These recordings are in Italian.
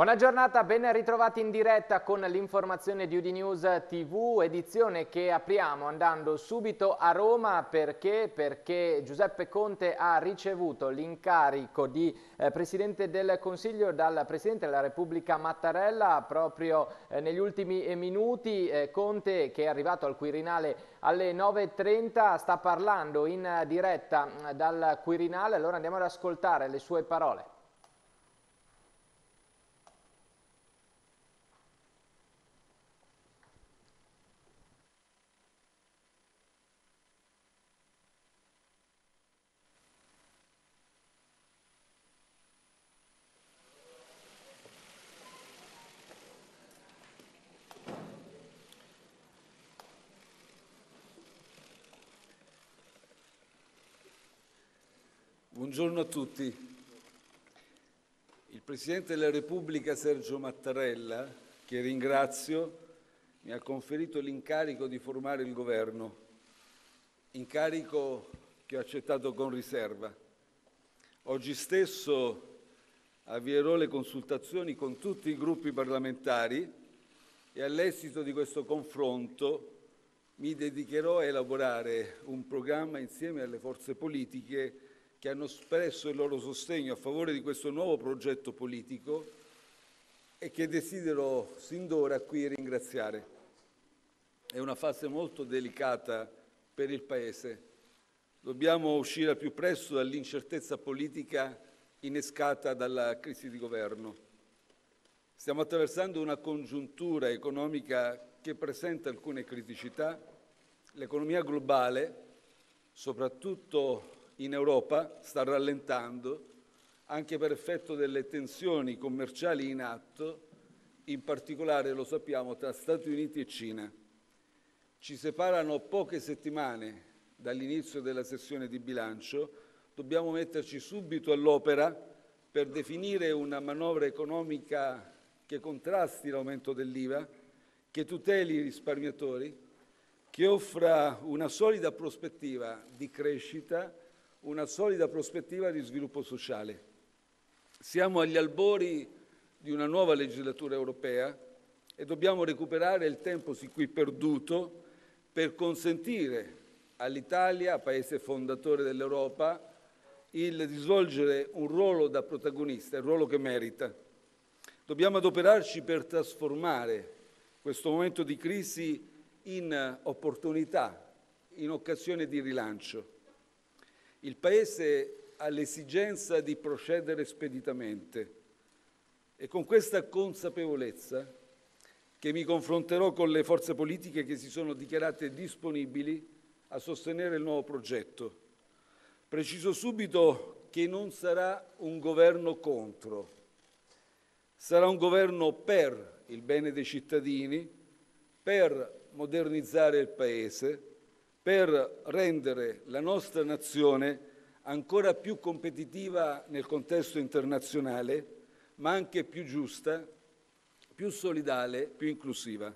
Buona giornata, ben ritrovati in diretta con l'informazione di Udinews TV, edizione che apriamo andando subito a Roma perché, perché Giuseppe Conte ha ricevuto l'incarico di eh, Presidente del Consiglio dal Presidente della Repubblica Mattarella proprio eh, negli ultimi eh, minuti. Eh, Conte che è arrivato al Quirinale alle 9.30 sta parlando in diretta mm, dal Quirinale, allora andiamo ad ascoltare le sue parole. Buongiorno a tutti. Il Presidente della Repubblica Sergio Mattarella, che ringrazio, mi ha conferito l'incarico di formare il governo, incarico che ho accettato con riserva. Oggi stesso avvierò le consultazioni con tutti i gruppi parlamentari e all'esito di questo confronto mi dedicherò a elaborare un programma insieme alle forze politiche che hanno espresso il loro sostegno a favore di questo nuovo progetto politico e che desidero sin d'ora qui ringraziare. È una fase molto delicata per il Paese. Dobbiamo uscire al più presto dall'incertezza politica innescata dalla crisi di governo. Stiamo attraversando una congiuntura economica che presenta alcune criticità. L'economia globale, soprattutto in Europa sta rallentando anche per effetto delle tensioni commerciali in atto, in particolare lo sappiamo tra Stati Uniti e Cina. Ci separano poche settimane dall'inizio della sessione di bilancio, dobbiamo metterci subito all'opera per definire una manovra economica che contrasti l'aumento dell'IVA, che tuteli i risparmiatori, che offra una solida prospettiva di crescita una solida prospettiva di sviluppo sociale. Siamo agli albori di una nuova legislatura europea e dobbiamo recuperare il tempo sin qui perduto per consentire all'Italia, paese fondatore dell'Europa, il di svolgere un ruolo da protagonista, il ruolo che merita. Dobbiamo adoperarci per trasformare questo momento di crisi in opportunità, in occasione di rilancio. Il Paese ha l'esigenza di procedere speditamente e con questa consapevolezza che mi confronterò con le forze politiche che si sono dichiarate disponibili a sostenere il nuovo progetto. Preciso subito che non sarà un governo contro, sarà un governo per il bene dei cittadini, per modernizzare il Paese, per rendere la nostra nazione ancora più competitiva nel contesto internazionale, ma anche più giusta, più solidale, più inclusiva.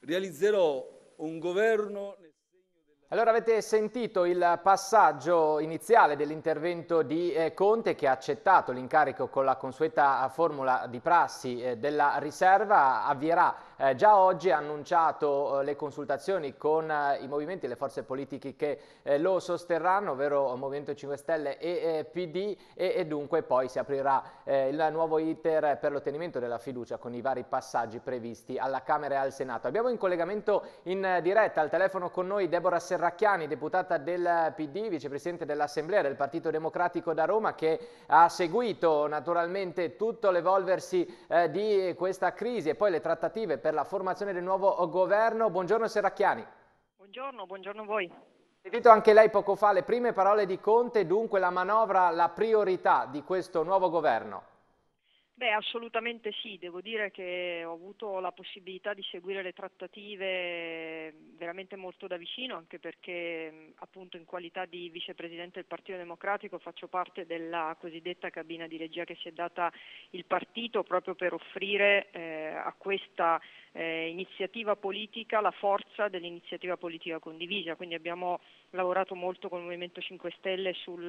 Realizzerò un governo... Allora avete sentito il passaggio iniziale dell'intervento di eh, Conte che ha accettato l'incarico con la consueta formula di prassi eh, della riserva, avvierà eh, già oggi ha annunciato eh, le consultazioni con eh, i movimenti e le forze politiche che eh, lo sosterranno, ovvero Movimento 5 Stelle e eh, PD e, e, dunque poi si aprirà eh, il nuovo iter per l'ottenimento della fiducia con i vari passaggi previsti alla Camera e al Senato. Abbiamo in collegamento in diretta al telefono con noi Deborah Serracchiani, deputata del PD, vicepresidente dell'Assemblea del Partito Democratico da Roma che ha seguito naturalmente tutto l'evolversi di questa crisi e poi le trattative per per la formazione del nuovo governo. Buongiorno Serracchiani. Buongiorno, buongiorno a voi. Sentito anche lei poco fa le prime parole di Conte, dunque la manovra, la priorità di questo nuovo governo. Beh, assolutamente sì, devo dire che ho avuto la possibilità di seguire le trattative ehm, veramente molto da vicino, anche perché appunto in qualità di vicepresidente del Partito Democratico faccio parte della cosiddetta cabina di regia che si è data il partito proprio per offrire eh, a questa eh, iniziativa politica la forza dell'iniziativa politica condivisa, quindi abbiamo lavorato molto con il Movimento 5 Stelle sul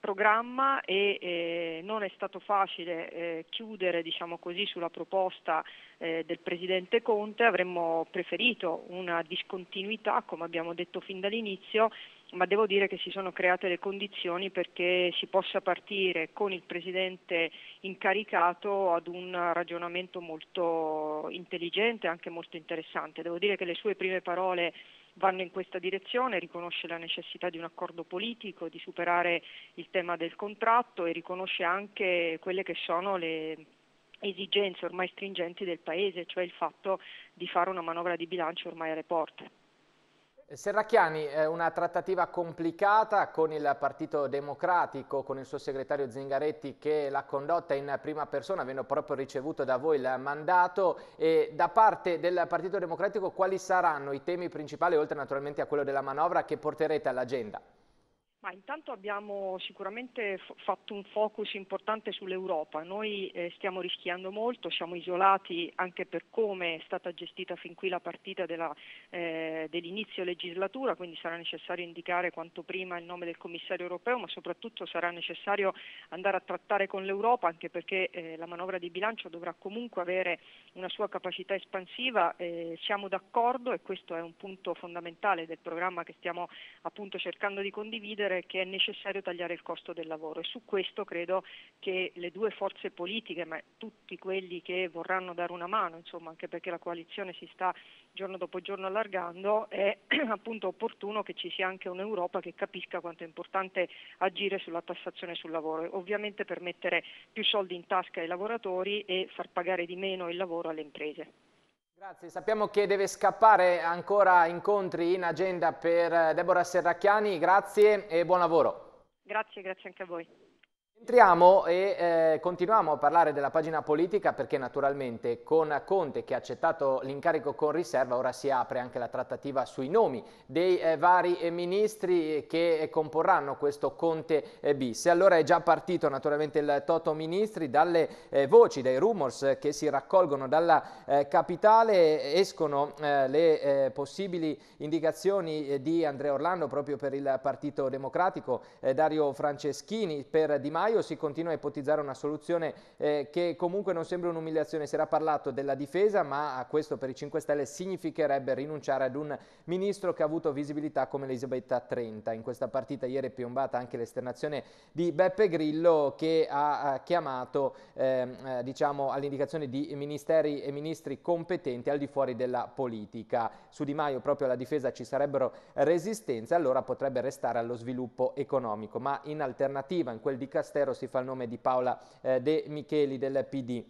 programma e eh, non è stato facile eh, chiudere diciamo così, sulla proposta eh, del Presidente Conte, avremmo preferito una discontinuità, come abbiamo detto fin dall'inizio, ma devo dire che si sono create le condizioni perché si possa partire con il Presidente incaricato ad un ragionamento molto intelligente e anche molto interessante. Devo dire che le sue prime parole vanno in questa direzione, riconosce la necessità di un accordo politico, di superare il tema del contratto e riconosce anche quelle che sono le esigenze ormai stringenti del Paese, cioè il fatto di fare una manovra di bilancio ormai alle porte. Eh, Serracchiani, eh, una trattativa complicata con il Partito Democratico, con il suo segretario Zingaretti che l'ha condotta in prima persona, avendo proprio ricevuto da voi il mandato. E da parte del Partito Democratico quali saranno i temi principali, oltre naturalmente a quello della manovra, che porterete all'agenda? Ma intanto abbiamo sicuramente f- fatto un focus importante sull'Europa. Noi eh, stiamo rischiando molto, siamo isolati anche per come è stata gestita fin qui la partita della, eh, dell'inizio legislatura, quindi sarà necessario indicare quanto prima il nome del commissario europeo, ma soprattutto sarà necessario andare a trattare con l'Europa anche perché eh, la manovra di bilancio dovrà comunque avere una sua capacità espansiva. Eh, siamo d'accordo e questo è un punto fondamentale del programma che stiamo appunto cercando di condividere riconoscere che è necessario tagliare il costo del lavoro e su questo credo che le due forze politiche, ma tutti quelli che vorranno dare una mano, insomma, anche perché la coalizione si sta giorno dopo giorno allargando, è appunto opportuno che ci sia anche un'Europa che capisca quanto è importante agire sulla tassazione sul lavoro, ovviamente per mettere più soldi in tasca ai lavoratori e far pagare di meno il lavoro alle imprese. Grazie, sappiamo che deve scappare ancora incontri in agenda per eh, Deborah Serracchiani, grazie e buon lavoro. Grazie, grazie anche a voi. Entriamo e eh, continuiamo a parlare della pagina politica perché naturalmente con Conte che ha accettato l'incarico con riserva ora si apre anche la trattativa sui nomi dei eh, vari eh, ministri eh, che eh, comporranno questo Conte eh, bis. Allora è già partito naturalmente il Toto Ministri dalle voci, dai rumors che si raccolgono dalla capitale, escono le possibili indicazioni di Andrea Orlando proprio per il Partito Democratico, Dario Franceschini per Di Maio gennaio, si continua a ipotizzare una soluzione eh, che comunque non sembra un'umiliazione, si era parlato della difesa, ma a questo per i 5 Stelle significherebbe rinunciare ad un ministro che ha avuto visibilità come Elisabetta Trenta. In questa partita ieri è piombata anche l'esternazione di Beppe Grillo che ha chiamato ehm, eh, diciamo, all'indicazione di ministeri e ministri competenti al di fuori della politica. Su Di Maio proprio alla difesa ci sarebbero resistenze, allora potrebbe restare allo sviluppo economico, ma in alternativa in quel di Castello Castello si fa il nome di Paola eh, De Micheli del PD.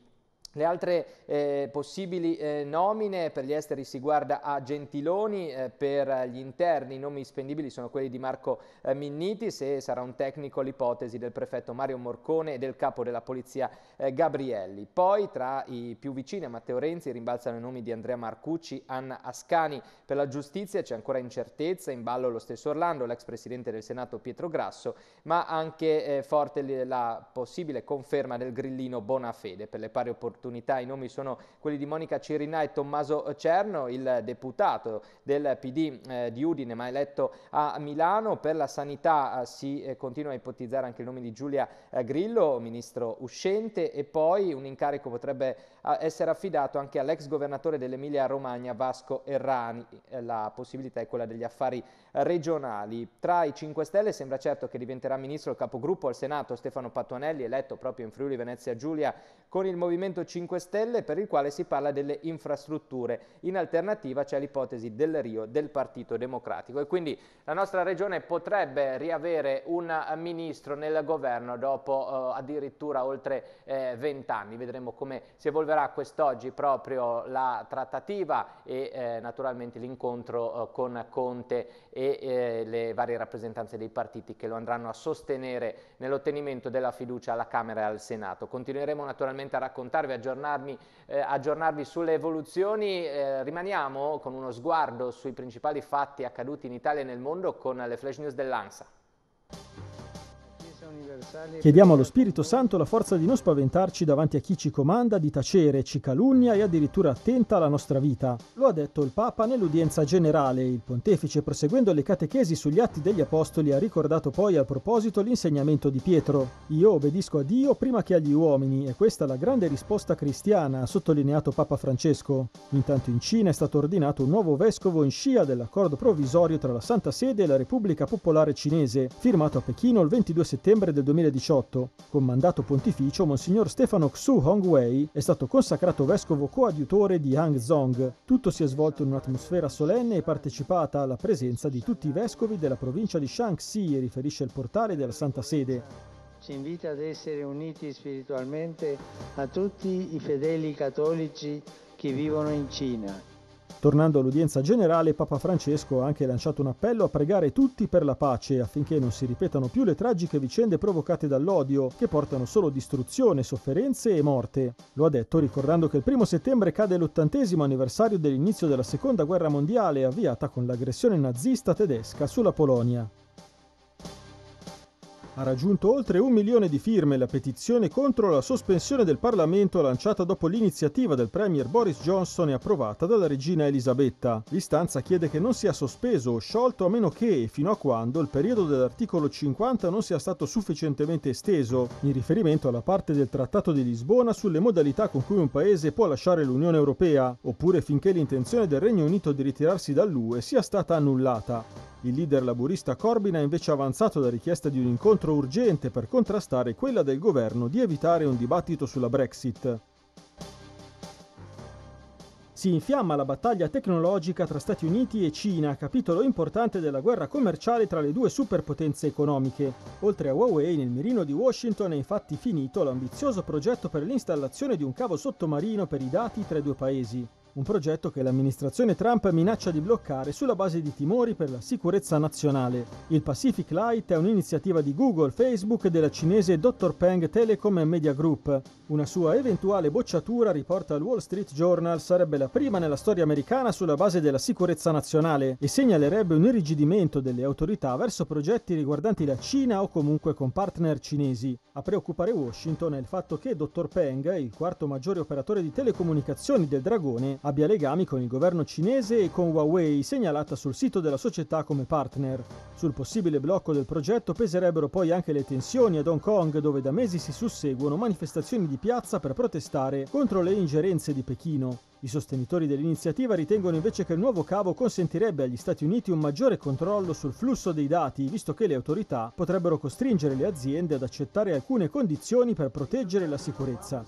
Le altre eh, possibili eh, nomine per gli esteri si guarda a Gentiloni, eh, per gli interni i nomi spendibili sono quelli di Marco eh, Minniti, se sarà un tecnico l'ipotesi del prefetto Mario Morcone e del capo della polizia eh, Gabrielli. Poi tra i più vicini a Matteo Renzi rimbalzano i nomi di Andrea Marcucci, Anna Ascani. Per la giustizia c'è ancora incertezza, in ballo lo stesso Orlando, l'ex presidente del Senato Pietro Grasso, ma anche eh, forte la possibile conferma del grillino Bonafede per le pari opportunità opportunità. I nomi sono quelli di Monica Cirinà e Tommaso Cerno, il deputato del PD eh, di Udine, ma eletto a Milano. Per la sanità eh, si eh, continua a ipotizzare anche il nome di Giulia Grillo, ministro uscente, e poi un incarico potrebbe essere affidato anche all'ex governatore dell'Emilia Romagna Vasco Errani. La possibilità è quella degli affari regionali. Tra i 5 Stelle sembra certo che diventerà ministro il capogruppo al Senato Stefano Pattuanelli, eletto proprio in Friuli Venezia Giulia con il Movimento 5 Stelle per il quale si parla delle infrastrutture. In alternativa c'è l'ipotesi del Rio del Partito Democratico e quindi la nostra regione potrebbe riavere un ministro nel governo dopo eh, addirittura oltre 20 eh, anni. Vedremo come si evolverà quest'oggi proprio la trattativa e eh, naturalmente l'incontro eh, con Conte e eh, le varie rappresentanze dei partiti che lo andranno a sostenere nell'ottenimento della fiducia alla Camera e al Senato. Continueremo naturalmente a raccontarvi, aggiornarvi, eh, aggiornarvi sulle evoluzioni. Eh, rimaniamo con uno sguardo sui principali fatti accaduti in Italia e nel mondo con le flash news dell'ANSA. Chiediamo allo Spirito Santo la forza di non spaventarci davanti a chi ci comanda, di tacere, ci calunnia e addirittura attenta alla nostra vita. Lo ha detto il Papa nell'udienza generale. Il pontefice, proseguendo le catechesi sugli atti degli Apostoli, ha ricordato poi a proposito l'insegnamento di Pietro. Io obbedisco a Dio prima che agli uomini e questa è la grande risposta cristiana, ha sottolineato Papa Francesco. Intanto in Cina è stato ordinato un nuovo vescovo in scia dell'accordo provvisorio tra la Santa Sede e la Repubblica Popolare Cinese, firmato a Pechino il 22 settembre del 2020. 2018, con mandato pontificio, Monsignor Stefano Xu Hongwei è stato consacrato vescovo coadiutore di Hangzhong. Tutto si è svolto in un'atmosfera solenne e partecipata alla presenza di tutti i vescovi della provincia di Shaanxi, riferisce il portale della Santa Sede ci invita ad essere uniti spiritualmente a tutti i fedeli cattolici che vivono in Cina Tornando all'udienza generale, Papa Francesco ha anche lanciato un appello a pregare tutti per la pace affinché non si ripetano più le tragiche vicende provocate dall'odio, che portano solo distruzione, sofferenze e morte. Lo ha detto ricordando che il primo settembre cade l'ottantesimo anniversario dell'inizio della seconda guerra mondiale avviata con l'aggressione nazista tedesca sulla Polonia. Ha raggiunto oltre un milione di firme la petizione contro la sospensione del Parlamento lanciata dopo l'iniziativa del Premier Boris Johnson e approvata dalla regina Elisabetta. L'istanza chiede che non sia sospeso o sciolto a meno che e fino a quando il periodo dell'articolo 50 non sia stato sufficientemente esteso, in riferimento alla parte del Trattato di Lisbona sulle modalità con cui un paese può lasciare l'Unione Europea, oppure finché l'intenzione del Regno Unito di ritirarsi dall'UE sia stata annullata. Il leader laburista Corbyn ha invece avanzato la richiesta di un incontro peraltro urgente per contrastare quella del governo di evitare un dibattito sulla Brexit. Si infiamma la battaglia tecnologica tra Stati Uniti e Cina, capitolo importante della guerra commerciale tra le due superpotenze economiche. Oltre a Huawei, nel mirino di Washington è infatti finito l'ambizioso progetto per l'installazione di un cavo sottomarino per i dati tra i due paesi un progetto che l'amministrazione Trump minaccia di bloccare sulla base di timori per la sicurezza nazionale. Il Pacific Light è un'iniziativa di Google, Facebook e della cinese Dr. Peng Telecom Media Group. Una sua eventuale bocciatura, riporta il Wall Street Journal, sarebbe la prima nella storia americana sulla base della sicurezza nazionale e segnalerebbe un irrigidimento delle autorità verso progetti riguardanti la Cina o comunque con partner cinesi. A preoccupare Washington è il fatto che Dr. Peng, il quarto maggiore operatore di telecomunicazioni del Dragone, abbia legami con il governo cinese e con Huawei, segnalata sul sito della società come partner. Sul possibile blocco del progetto peserebbero poi anche le tensioni ad Hong Kong, dove da mesi si susseguono manifestazioni di piazza per protestare contro le ingerenze di Pechino. I sostenitori dell'iniziativa ritengono invece che il nuovo cavo consentirebbe agli Stati Uniti un maggiore controllo sul flusso dei dati, visto che le autorità potrebbero costringere le aziende ad accettare alcune condizioni per proteggere la sicurezza.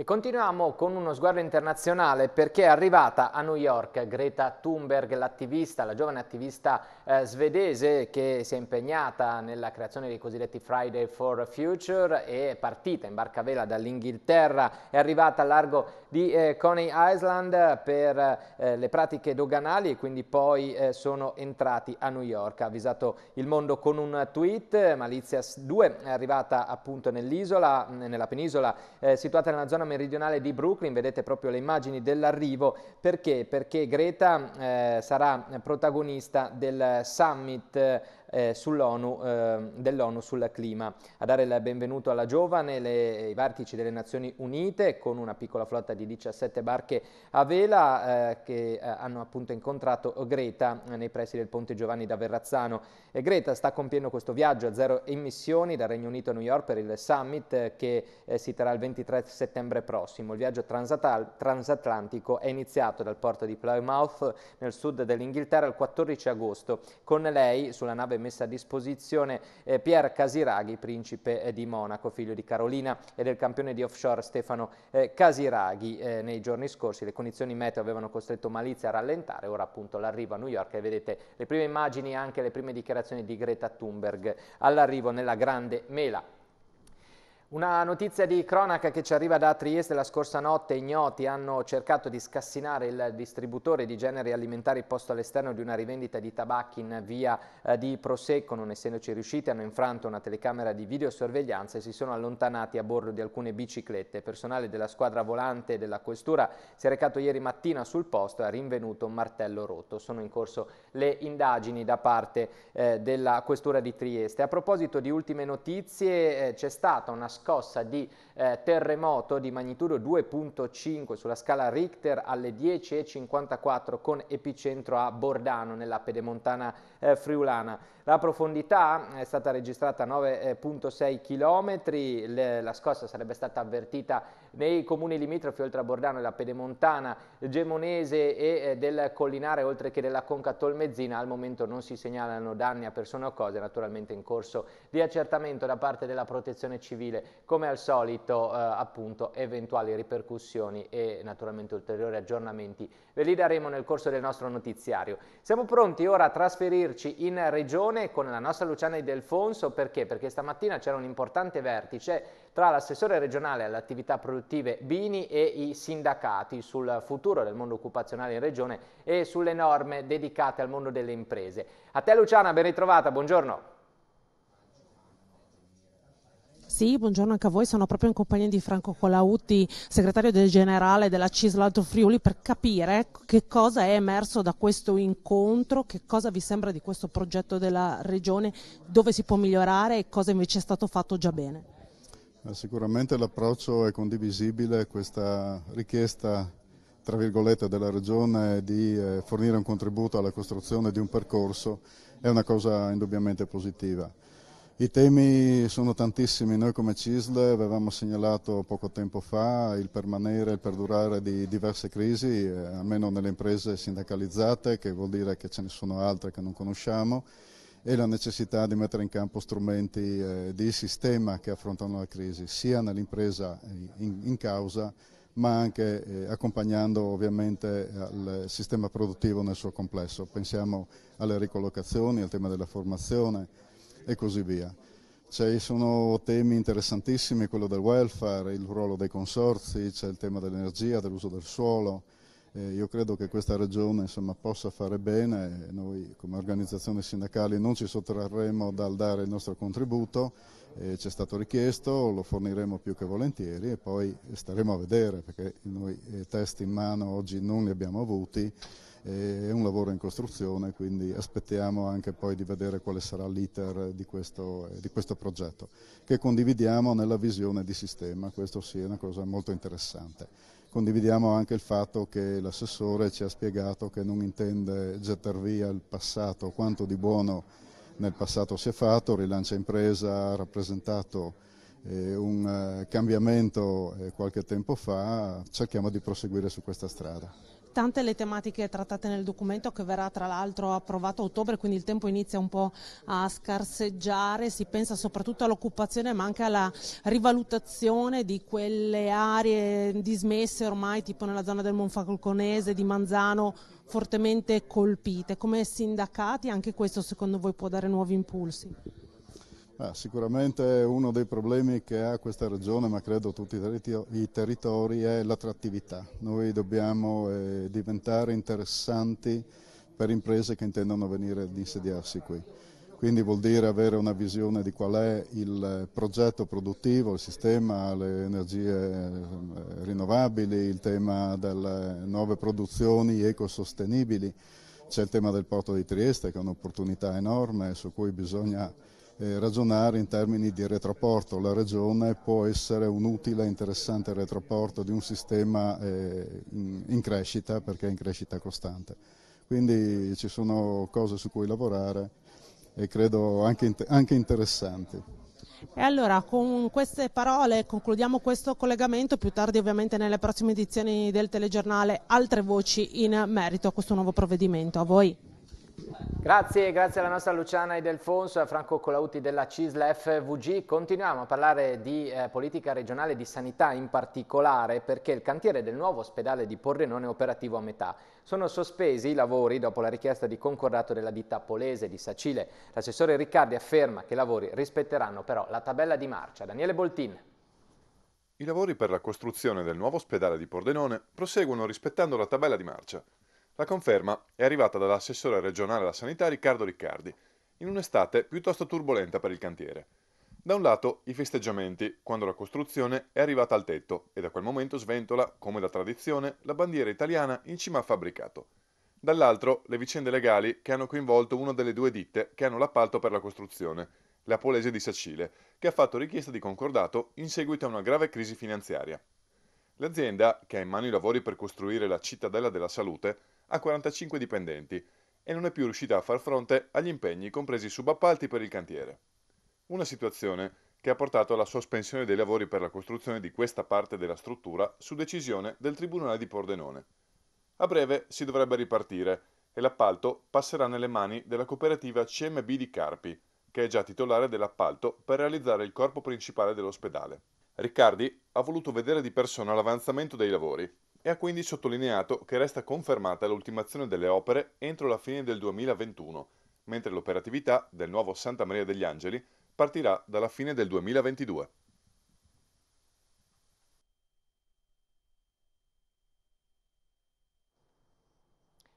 E continuiamo con uno sguardo internazionale perché è arrivata a New York Greta Thunberg, l'attivista, la giovane attivista eh, svedese che si è impegnata nella creazione dei cosiddetti Friday for Future e è partita in barca vela dall'Inghilterra, è arrivata a largo di eh, Coney Island per eh, le pratiche doganali e quindi poi eh, sono entrati a New York. Ha avvisato il mondo con un tweet, Malizia 2 è arrivata appunto nell'isola, nella penisola eh, situata nella zona meridionale di Brooklyn, vedete proprio le immagini dell'arrivo, perché? Perché Greta eh, sarà protagonista del summit eh, sull'ONU, eh, dell'ONU sul clima. A dare il benvenuto alla giovane, le, i vertici delle Nazioni Unite con una piccola flotta di 17 barche a vela eh, che eh, hanno appunto incontrato Greta nei pressi del ponte Giovanni da Verrazzano. E Greta sta compiendo questo viaggio a zero emissioni dal Regno Unito a New York per il summit eh, che eh, si terrà il 23 settembre prossimo. Il viaggio transatlantico è iniziato dal porto di Plymouth nel sud dell'Inghilterra il 14 agosto con lei sulla nave messa a disposizione eh, Pier Casiraghi, principe eh, di Monaco, figlio di Carolina e del campione di offshore Stefano eh, Casiraghi. nei giorni scorsi le condizioni meteo avevano costretto Malizia a rallentare, ora appunto l'arrivo a New York e vedete le prime immagini e anche le prime dichiarazioni di Greta Thunberg all'arrivo nella grande mela una notizia di cronaca che ci arriva da Trieste. La scorsa notte ignoti hanno cercato di scassinare il distributore di generi alimentari posto all'esterno di una rivendita di tabacchi in via eh, di Prosecco. Non essendoci riusciti hanno infranto una telecamera di videosorveglianza e si sono allontanati a bordo di alcune biciclette. Personale della squadra volante della questura si è recato ieri mattina sul posto e ha rinvenuto un martello rotto. Sono in corso le indagini da parte eh, della questura di Trieste. A proposito di ultime notizie eh, c'è stata una squadra scossa di eh, terremoto di magnitudo 2.5 sulla scala Richter alle 10.54 con epicentro a Bordano nella pedemontana eh, friulana. La profondità eh, è stata registrata a 9,6 km, eh, la scossa sarebbe stata avvertita nei comuni limitrofi oltre a Bordano e la Pedemontana, Gemonese e eh, del Collinare oltre che della Conca Tolmezzina. Al momento non si segnalano danni a persone o cose, naturalmente in corso di accertamento da parte della protezione civile, come al solito eh, appunto eventuali ripercussioni e naturalmente ulteriori aggiornamenti ve li daremo nel corso del nostro notiziario. Siamo pronti ora a trasferirci in regione discussione con la nostra Luciana Di perché? Perché stamattina c'era un importante vertice tra l'assessore regionale alle attività produttive Bini e i sindacati sul futuro del mondo occupazionale in regione e sulle norme dedicate al mondo delle imprese. A te Luciana, ben ritrovata, buongiorno. Sì, buongiorno anche a voi, sono proprio in compagnia di Franco Colautti, segretario del generale della CISL Alto Friuli, per capire che cosa è emerso da questo incontro, che cosa vi sembra di questo progetto della Regione, dove si può migliorare e cosa invece è stato fatto già bene. Sicuramente l'approccio è condivisibile, questa richiesta tra virgolette della Regione di eh, fornire un contributo alla costruzione di un percorso è una cosa indubbiamente positiva. I temi sono tantissimi, noi come CISL avevamo segnalato poco tempo fa il permanere e il perdurare di diverse crisi, eh, almeno nelle imprese sindacalizzate, che vuol dire che ce ne sono altre che non conosciamo, e la necessità di mettere in campo strumenti eh, di sistema che affrontano la crisi, sia nell'impresa eh, in, in, causa, ma anche eh, accompagnando ovviamente al sistema produttivo nel suo complesso. Pensiamo alle ricollocazioni, al tema della formazione, e così via. Ci cioè, sono temi interessantissimi, quello del welfare, il ruolo dei consorzi, c'è il tema dell'energia, dell'uso del suolo. Eh, io credo che questa regione insomma, possa fare bene noi come organizzazioni sindacali non ci sottrarremo dal dare il nostro contributo, eh, ci è stato richiesto, lo forniremo più che volentieri e poi staremo a vedere perché noi eh, testi in mano oggi non li abbiamo avuti. Eh, è un lavoro in costruzione, quindi aspettiamo anche poi di vedere quale sarà l'iter di questo, eh, di questo progetto, che condividiamo nella visione di sistema, questo sì è una cosa molto interessante condividiamo anche il fatto che l'assessore ci ha spiegato che non intende gettare via il passato, quanto di buono nel passato si è fatto, Rilancia Impresa ha rappresentato eh, un eh, cambiamento eh, qualche tempo fa, cerchiamo di proseguire su questa strada tante le tematiche trattate nel documento che verrà tra l'altro approvato a ottobre, quindi il tempo inizia un po' a scarseggiare, si pensa soprattutto all'occupazione ma anche alla rivalutazione di quelle aree dismesse ormai tipo nella zona del Monfalconese, di Manzano, fortemente colpite. Come sindacati anche questo secondo voi può dare nuovi impulsi? Ah, sicuramente uno dei problemi che ha questa regione, ma credo tutti i territori, è l'attrattività. Noi dobbiamo eh, diventare interessanti per imprese che intendono venire ad insediarsi qui. Quindi vuol dire avere una visione di qual è il progetto produttivo, il sistema, le energie eh, rinnovabili, il tema delle nuove produzioni ecosostenibili, c'è il tema del porto di Trieste che è un'opportunità enorme su cui bisogna eh, ragionare in termini di retroporto. La regione può essere un utile e interessante retroporto di un sistema eh, in, in crescita perché è in crescita costante. Quindi ci sono cose su cui lavorare e credo anche, anche interessanti. E allora con queste parole concludiamo questo collegamento, più tardi ovviamente nelle prossime edizioni del telegiornale altre voci in merito a questo nuovo provvedimento. A voi. Grazie, grazie alla nostra Luciana Idelfonso e a Franco Colauti della CISL FVG. Continuiamo a parlare di eh, politica regionale di sanità in particolare perché il cantiere del nuovo ospedale di Pordenone è operativo a metà. Sono sospesi i lavori dopo la richiesta di concordato della ditta polese di Sacile. L'assessore Riccardi afferma che i lavori rispetteranno però la tabella di marcia. Daniele Boltin. I lavori per la costruzione del nuovo ospedale di Pordenone proseguono rispettando la tabella di marcia la conferma è arrivata dall'assessore regionale alla sanità Riccardo Riccardi, in un'estate piuttosto turbolenta per il cantiere. Da un lato i festeggiamenti, quando la costruzione è arrivata al tetto e da quel momento sventola, come da tradizione, la bandiera italiana in cima al fabbricato. Dall'altro le vicende legali che hanno coinvolto una delle due ditte che hanno l'appalto per la costruzione, la Polese di Sacile, che ha fatto richiesta di concordato in seguito a una grave crisi finanziaria. L'azienda, che ha in mano i lavori per costruire la cittadella della salute, ha 45 dipendenti e non è più riuscita a far fronte agli impegni compresi i subappalti per il cantiere. Una situazione che ha portato alla sospensione dei lavori per la costruzione di questa parte della struttura su decisione del Tribunale di Pordenone. A breve si dovrebbe ripartire e l'appalto passerà nelle mani della cooperativa CMB di Carpi, che è già titolare dell'appalto per realizzare il corpo principale dell'ospedale. Riccardi ha voluto vedere di persona l'avanzamento dei lavori e ha quindi sottolineato che resta confermata l'ultimazione delle opere entro la fine del 2021, mentre l'operatività del nuovo Santa Maria degli Angeli partirà dalla fine del 2022.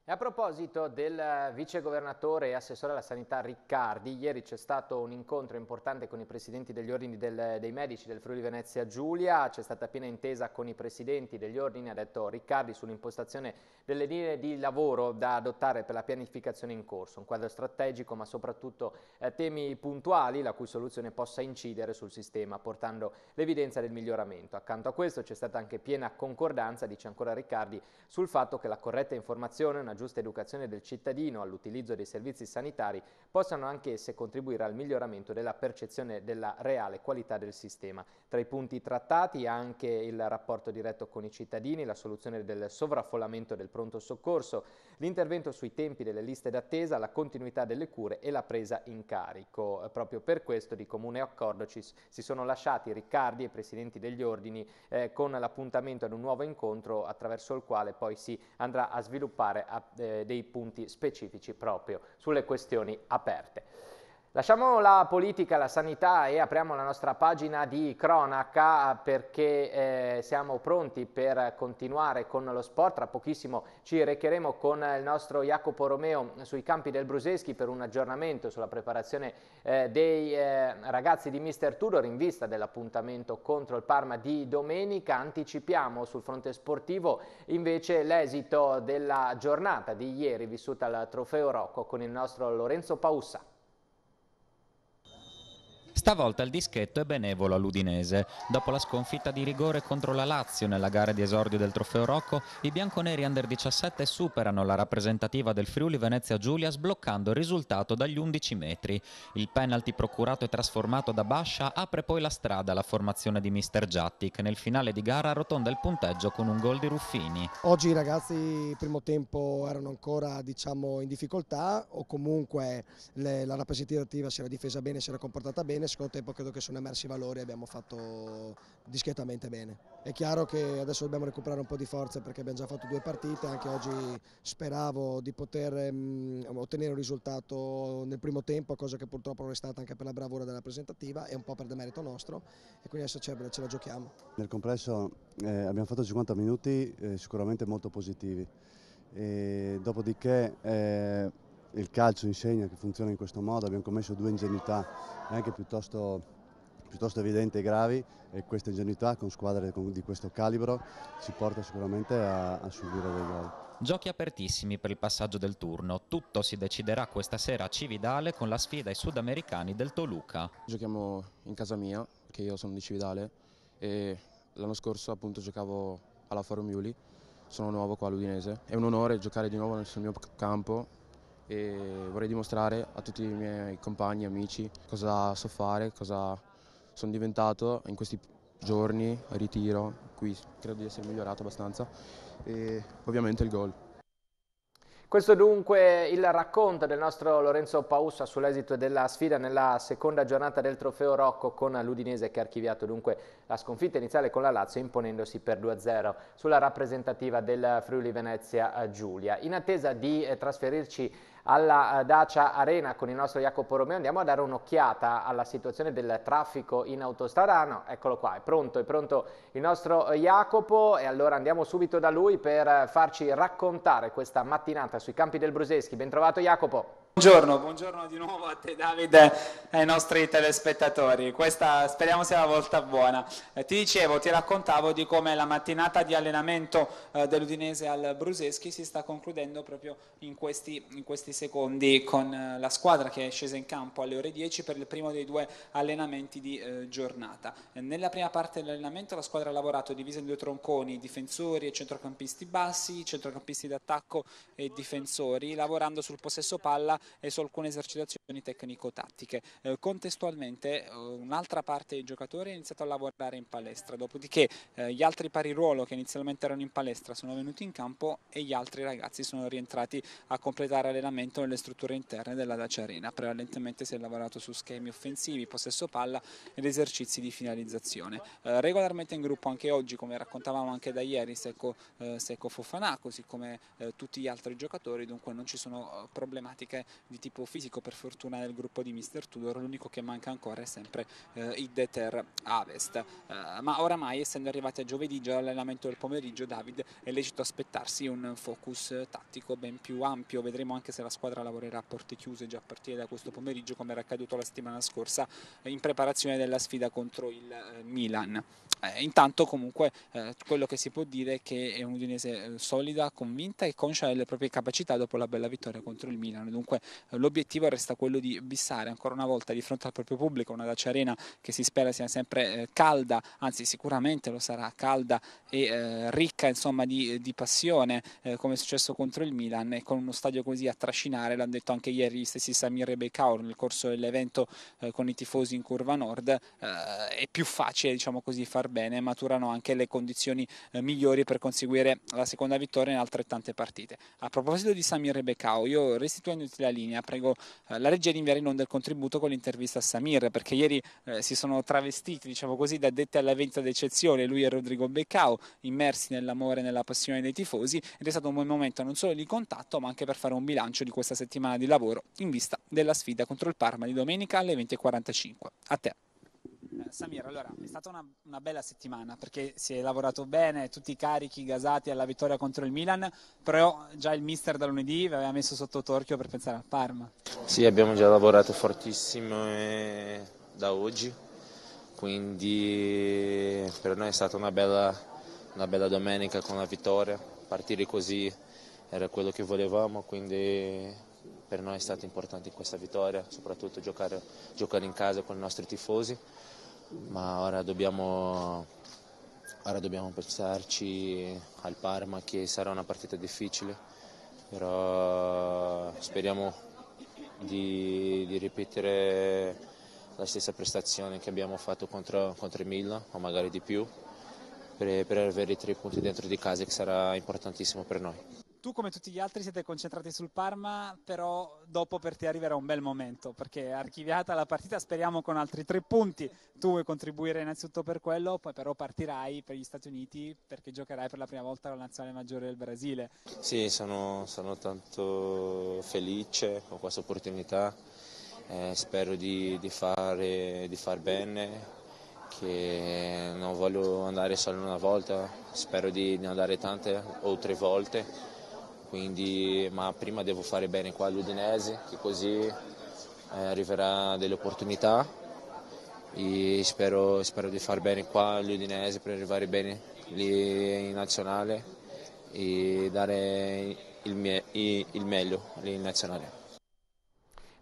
E a proposito del vicegovernatore e assessore alla sanità Riccardi, ieri c'è stato un incontro importante con i presidenti degli ordini del, dei medici del Friuli Venezia Giulia, c'è stata piena intesa con i presidenti degli ordini, ha detto Riccardi, sull'impostazione delle linee di lavoro da adottare per la pianificazione in corso, un quadro strategico ma soprattutto eh, temi puntuali la cui soluzione possa incidere sul sistema portando l'evidenza del miglioramento. Accanto a questo c'è stata anche piena concordanza, dice ancora Riccardi, sul fatto che la corretta informazione, una giusta giusta educazione del cittadino all'utilizzo dei servizi sanitari possano anch'esse contribuire al miglioramento della percezione della reale qualità del sistema. Tra i punti trattati anche il rapporto diretto con i cittadini, la soluzione del sovraffollamento del pronto soccorso, l'intervento sui tempi delle liste d'attesa, la continuità delle cure e la presa in carico. Proprio per questo di comune accordo ci, si sono lasciati Riccardi e presidenti degli ordini eh, con l'appuntamento ad un nuovo incontro attraverso il quale poi si andrà a sviluppare a dei punti specifici proprio sulle questioni aperte. Lasciamo la politica, la sanità e apriamo la nostra pagina di cronaca eh, perché eh, siamo pronti per continuare con lo sport. Tra pochissimo ci recheremo con il nostro Jacopo Romeo sui campi del Bruseschi per un aggiornamento sulla preparazione eh, dei eh, ragazzi di Mister Tudor in vista dell'appuntamento contro il Parma di domenica. Anticipiamo sul fronte sportivo invece l'esito della giornata di ieri vissuta al Trofeo Rocco con il nostro Lorenzo Paussa. Stavolta il dischetto è benevolo all'Udinese. Dopo la sconfitta di rigore contro la Lazio nella gara di esordio del Trofeo Rocco, i bianconeri under 17 superano la rappresentativa del Friuli Venezia Giulia sbloccando il risultato dagli 11 metri. Il penalty procurato e trasformato da Bascia apre poi la strada alla formazione di Mister Giatti che nel finale di gara arrotonda il punteggio con un gol di Ruffini. Oggi i ragazzi primo tempo erano ancora diciamo, in difficoltà o comunque le, la rappresentativa si era difesa bene, si era comportata bene nel secondo tempo credo che sono emersi i valori e abbiamo fatto discretamente bene. È chiaro che adesso dobbiamo recuperare un po' di forza perché abbiamo già fatto due partite, anche oggi speravo di poter mh, mm, ottenere un risultato nel primo tempo, cosa che purtroppo non è stata anche per la bravura della presentativa e un po' per demerito nostro e quindi adesso ce, ce la giochiamo. Nel complesso eh, abbiamo fatto 50 minuti eh, sicuramente molto positivi, e dopodiché... Eh, il calcio insegna che funziona in questo modo, abbiamo commesso due ingenuità anche piuttosto, piuttosto evidenti e gravi e questa ingenuità con squadre di questo calibro ci porta sicuramente a, a subire dei gol. Giochi apertissimi per il passaggio del turno, tutto si deciderà questa sera a Cividale con la sfida ai sudamericani del Toluca. Giochiamo in casa mia, che io sono di Cividale e l'anno scorso appunto giocavo alla Faro Miuli, sono nuovo qua all'Udinese, è un onore giocare di nuovo sul mio campo e vorrei dimostrare a tutti i miei compagni, e amici, cosa so fare, cosa sono diventato in questi giorni, ritiro, qui credo di essere migliorato abbastanza e ovviamente il gol. Questo dunque il racconto del nostro Lorenzo Paussa sull'esito della sfida nella seconda giornata del trofeo Rocco con l'Udinese che ha archiviato dunque la sconfitta iniziale con la Lazio imponendosi per 2-0 sulla rappresentativa del Friuli Venezia eh, Giulia. In attesa di eh, trasferirci alla eh, Dacia Arena con il nostro Jacopo Romeo, andiamo a dare un'occhiata alla situazione del traffico in autostrada, ah, no, eccolo qua, è pronto, è pronto il nostro eh, Jacopo e allora andiamo subito da lui per eh, farci raccontare questa mattinata sui campi del Bruseschi, ben trovato Jacopo. Buongiorno, buongiorno, di nuovo a te Davide e ai nostri telespettatori, questa speriamo sia la volta buona. Eh, ti dicevo, ti raccontavo di come la mattinata di allenamento eh, dell'Udinese al Bruseschi si sta concludendo proprio in questi, in questi secondi con eh, la squadra che è scesa in campo alle ore 10 per il primo dei due allenamenti di eh, giornata. Eh, nella prima parte dell'allenamento la squadra ha lavorato divisa in due tronconi, difensori e centrocampisti bassi, centrocampisti d'attacco e difensori, lavorando sul possesso palla e su alcune esercitazioni tecnico-tattiche. Eh, contestualmente eh, un'altra parte dei giocatori ha iniziato a lavorare in palestra, dopodiché eh, gli altri pari ruolo che inizialmente erano in palestra sono venuti in campo e gli altri ragazzi sono rientrati a completare allenamento nelle strutture interne della Dacia Arena. Prevalentemente si è lavorato su schemi offensivi, possesso palla ed esercizi di finalizzazione. Eh, regolarmente in gruppo anche oggi, come raccontavamo anche da ieri, Secco, eh, Secco Fofanà, così come tutti gli altri giocatori, dunque non ci sono problematiche di tipo fisico per fortuna nel gruppo di Mister Tudor, l'unico che manca ancora è sempre eh, il Deter Avest. Eh, ma oramai essendo arrivati a giovedì già all'allenamento del pomeriggio David è lecito aspettarsi un focus tattico ben più ampio, vedremo anche se la squadra lavorerà a porte chiuse già a partire da questo pomeriggio come era accaduto la settimana scorsa in preparazione della sfida contro il eh, Milan. Eh, intanto comunque eh, quello che si può dire è che è un'Udinese eh, solida, convinta e conscia delle proprie capacità dopo la bella vittoria contro il Milan Dunque eh, l'obiettivo resta quello di bissare ancora una volta di fronte al proprio pubblico una Dacia Arena che si spera sia sempre eh, calda, anzi sicuramente lo sarà calda e eh, ricca insomma, di, di passione come è successo contro il Milan e con uno stadio così a trascinare, l'hanno detto anche ieri gli stessi Samir e Bekaur nel corso dell'evento con i tifosi in curva nord, è più facile diciamo così far bene maturano anche le condizioni eh, migliori per conseguire la seconda vittoria in altrettante partite. A proposito di Samir Rebecao, io restituendoti la linea prego eh, la regia di inviare in onda il contributo con l'intervista a Samir perché ieri eh, si sono travestiti diciamo così da dette alla venta d'eccezione lui e Rodrigo Beccao immersi nell'amore e nella passione dei tifosi ed è stato un buon momento non solo di contatto ma anche per fare un bilancio di questa settimana di lavoro in vista della sfida contro il Parma di domenica alle 20.45. A te. Samir, allora è stata una, una, bella settimana perché si è lavorato bene, tutti i carichi gasati alla vittoria contro il Milan, però già il mister da lunedì vi aveva messo sotto torchio per pensare al Parma. Sì, abbiamo già lavorato fortissimo eh, da oggi, quindi per noi è stata una bella, una bella domenica con la vittoria, partire così era quello che volevamo, quindi per noi è stata importante questa vittoria, soprattutto giocare, giocare in casa con i nostri tifosi ma ora dobbiamo, ora dobbiamo pensarci al Parma che sarà una partita difficile, però speriamo di, di ripetere la stessa prestazione che abbiamo fatto contro, contro il Milan o magari di più per, per avere i tre punti dentro di casa che sarà importantissimo per noi tu come tutti gli altri siete concentrati sul Parma, però dopo per te arriverà un bel momento, perché archiviata la partita speriamo con altri tre punti, tu vuoi contribuire innanzitutto per quello, poi però partirai per gli Stati Uniti perché giocherai per la prima volta con la nazionale maggiore del Brasile. Sì, sono, sono tanto felice con questa opportunità, eh, spero di, di, fare, di far bene, che non voglio andare solo una volta, spero di, di andare tante o tre volte quindi, ma prima devo fare bene qua all'Udinese, che così eh, arriverà delle opportunità e spero, spero di far bene qua all'Udinese per arrivare bene lì in nazionale e dare il, mie- il meglio lì in nazionale.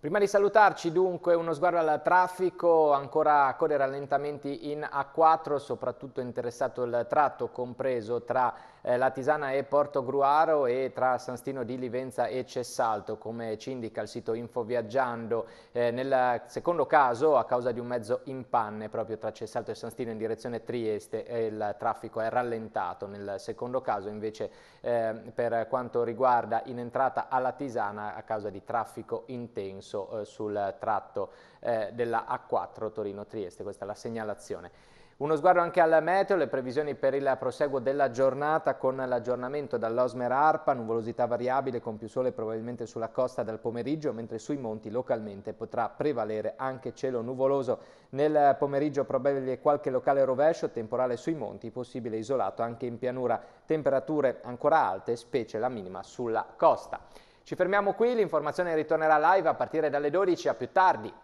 Prima di salutarci dunque uno sguardo al traffico, ancora code rallentamenti in A4, soprattutto interessato il tratto compreso tra eh, la Tisana è Porto Gruaro e tra San Stino di Livenza e Cessalto, come ci indica il sito Infoviaggiando. Eh, nel secondo caso, a causa di un mezzo in panne proprio tra Cessalto e San Stino in direzione Trieste, eh, il traffico è rallentato. Nel secondo caso, invece, eh, per quanto riguarda in entrata alla Tisana, a causa di traffico intenso eh, sul tratto eh, della A4 Torino-Trieste. Questa è la segnalazione. Uno sguardo anche al meteo, le previsioni per il proseguo della giornata con l'aggiornamento dall'Osmer Arpa, nuvolosità variabile con più sole probabilmente sulla costa dal pomeriggio, mentre sui monti localmente potrà prevalere anche cielo nuvoloso. Nel pomeriggio probabile qualche locale rovescio, temporale sui monti, possibile isolato anche in pianura. Temperature ancora alte, specie la minima sulla costa. Ci fermiamo qui, l'informazione ritornerà live a partire dalle 12, a più tardi.